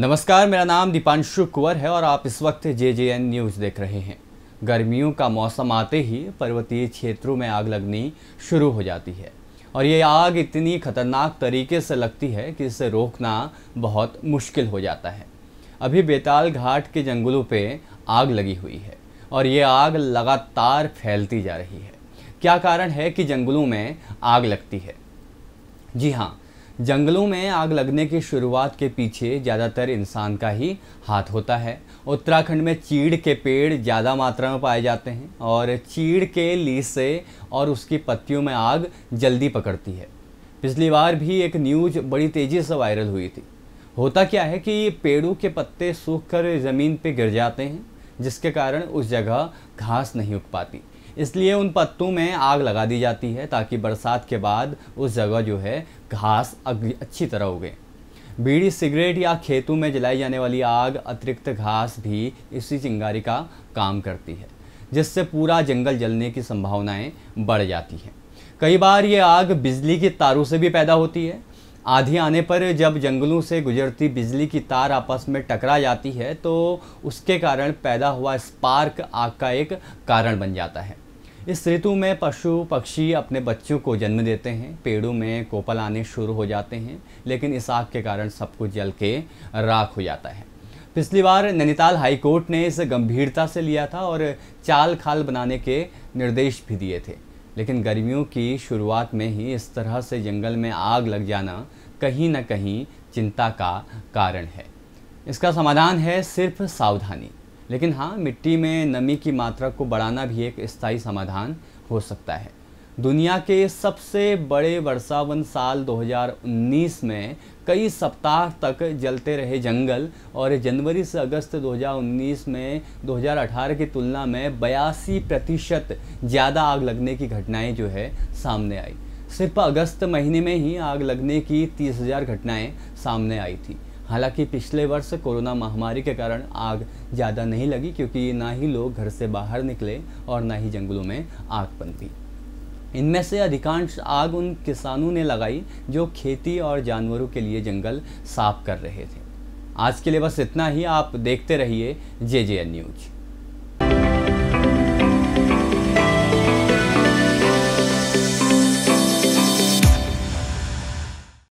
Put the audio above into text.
नमस्कार मेरा नाम दीपांशु कुंवर है और आप इस वक्त जे जे एन न्यूज़ देख रहे हैं गर्मियों का मौसम आते ही पर्वतीय क्षेत्रों में आग लगनी शुरू हो जाती है और ये आग इतनी खतरनाक तरीके से लगती है कि इसे रोकना बहुत मुश्किल हो जाता है अभी बेताल घाट के जंगलों पे आग लगी हुई है और ये आग लगातार फैलती जा रही है क्या कारण है कि जंगलों में आग लगती है जी हाँ जंगलों में आग लगने की शुरुआत के पीछे ज़्यादातर इंसान का ही हाथ होता है उत्तराखंड में चीड़ के पेड़ ज़्यादा मात्रा में पाए जाते हैं और चीड़ के लीस से और उसकी पत्तियों में आग जल्दी पकड़ती है पिछली बार भी एक न्यूज बड़ी तेज़ी से वायरल हुई थी होता क्या है कि पेड़ों के पत्ते सूख कर ज़मीन पर गिर जाते हैं जिसके कारण उस जगह घास नहीं उग पाती इसलिए उन पत्तों में आग लगा दी जाती है ताकि बरसात के बाद उस जगह जो है घास अच्छी तरह उगे बीड़ी सिगरेट या खेतों में जलाई जाने वाली आग अतिरिक्त घास भी इसी चिंगारी का काम करती है जिससे पूरा जंगल जलने की संभावनाएं बढ़ जाती हैं कई बार ये आग बिजली के तारों से भी पैदा होती है आधी आने पर जब जंगलों से गुजरती बिजली की तार आपस में टकरा जाती है तो उसके कारण पैदा हुआ स्पार्क आग का एक कारण बन जाता है इस ऋतु में पशु पक्षी अपने बच्चों को जन्म देते हैं पेड़ों में कोपल आने शुरू हो जाते हैं लेकिन इस आग के कारण सब कुछ जल के राख हो जाता है पिछली बार नैनीताल हाईकोर्ट ने इसे गंभीरता से लिया था और चाल खाल बनाने के निर्देश भी दिए थे लेकिन गर्मियों की शुरुआत में ही इस तरह से जंगल में आग लग जाना कहीं ना कहीं चिंता का कारण है इसका समाधान है सिर्फ सावधानी लेकिन हाँ मिट्टी में नमी की मात्रा को बढ़ाना भी एक स्थायी समाधान हो सकता है दुनिया के सबसे बड़े वर्षावन साल 2019 में कई सप्ताह तक जलते रहे जंगल और जनवरी से अगस्त 2019 में 2018 की तुलना में बयासी प्रतिशत ज़्यादा आग लगने की घटनाएं जो है सामने आई सिर्फ अगस्त महीने में ही आग लगने की 30,000 घटनाएं सामने आई थी हालांकि पिछले वर्ष कोरोना महामारी के कारण आग ज़्यादा नहीं लगी क्योंकि ना ही लोग घर से बाहर निकले और ना ही जंगलों में आग बनती इनमें से अधिकांश आग उन किसानों ने लगाई जो खेती और जानवरों के लिए जंगल साफ कर रहे थे आज के लिए बस इतना ही आप देखते रहिए जे जे न्यूज़